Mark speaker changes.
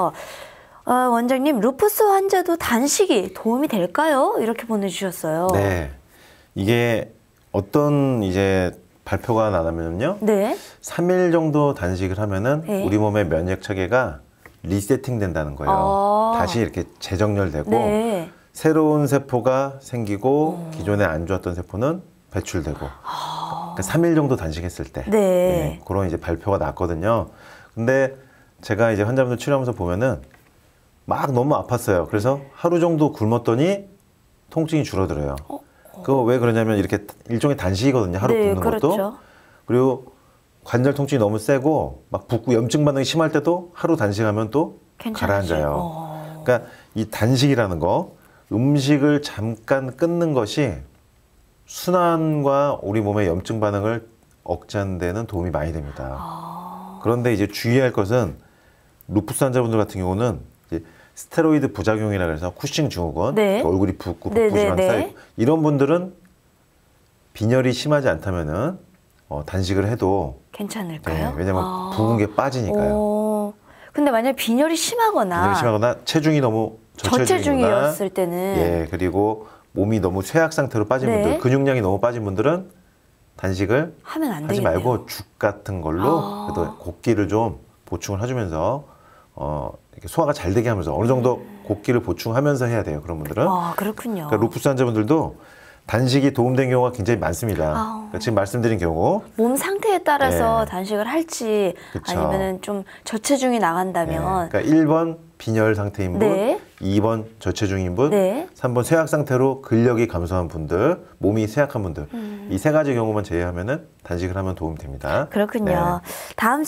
Speaker 1: 어, 원장님, 루푸스 환자도 단식이 도움이 될까요? 이렇게 보내주셨어요. 네. 이게 어떤 이제 발표가 나냐면요. 네. 3일 정도 단식을 하면은 네. 우리 몸의 면역 체계가 리세팅 된다는 거예요. 아 다시 이렇게 재정렬되고 네. 새로운 세포가 생기고 음. 기존에 안 좋았던 세포는 배출되고 아. 그러니까 3일 정도 단식했을 때 네. 네, 그런 이제 발표가 났거든요. 근데 제가 이제 환자분들 치료하면서 보면은 막 너무 아팠어요. 그래서 하루 정도 굶었더니 통증이 줄어들어요. 어? 그거 왜 그러냐면 이렇게 일종의 단식이거든요. 하루 네, 굶는 그렇죠. 것도. 그리고 관절 통증이 너무 세고 막 붓고 염증 반응이 심할 때도 하루 단식하면 또 괜찮으세요? 가라앉아요. 어. 그러니까 이 단식이라는 거 음식을 잠깐 끊는 것이 순환과 우리 몸의 염증 반응을 억제하는 데는 도움이 많이 됩니다. 아... 그런데 이제 주의할 것은 루프스 환자분들 같은 경우는 이제 스테로이드 부작용이라 그래서 쿠싱 증후군, 네. 얼굴이 붓고 붓부지한 네, 쌓이 네, 네. 이런 분들은 빈혈이 심하지 않다면은 어, 단식을 해도 괜찮을까요? 네, 왜냐면 아. 붓은 게 빠지니까요. 오. 근데 만약 빈혈이 심하거나 빈혈이 심하거나 체중이 너무 저체중이었을 때는 예 그리고 몸이 너무 쇠약 상태로 빠진 네. 분들 근육량이 너무 빠진 분들은 단식을 하면 안 하지 되겠네요. 말고 죽 같은 걸로 아. 그래도 곡기를 좀 보충을 해주면서 어, 이렇게 소화가 잘 되게 하면서 어느 정도 곡기를 보충하면서 해야 돼요. 그런 분들은. 아, 그렇군요. 그러니까 루푸스 환자분들도 단식이 도움된 경우가 굉장히 많습니다. 아. 그러니까 지금 말씀드린 경우 몸 상태에 따라서 네. 단식을 할지 아니면은 좀 저체중이 나간다면 네. 그러니까 1번 빈혈 상태인 분, 네. 2번 저체중인 분, 네. 3번 쇠약 상태로 근력이 감소한 분들, 몸이 쇠약한 분들 음. 이세 가지 경우만 제외하면은 단식을 하면 도움이 됩니다. 그렇군요. 네. 다음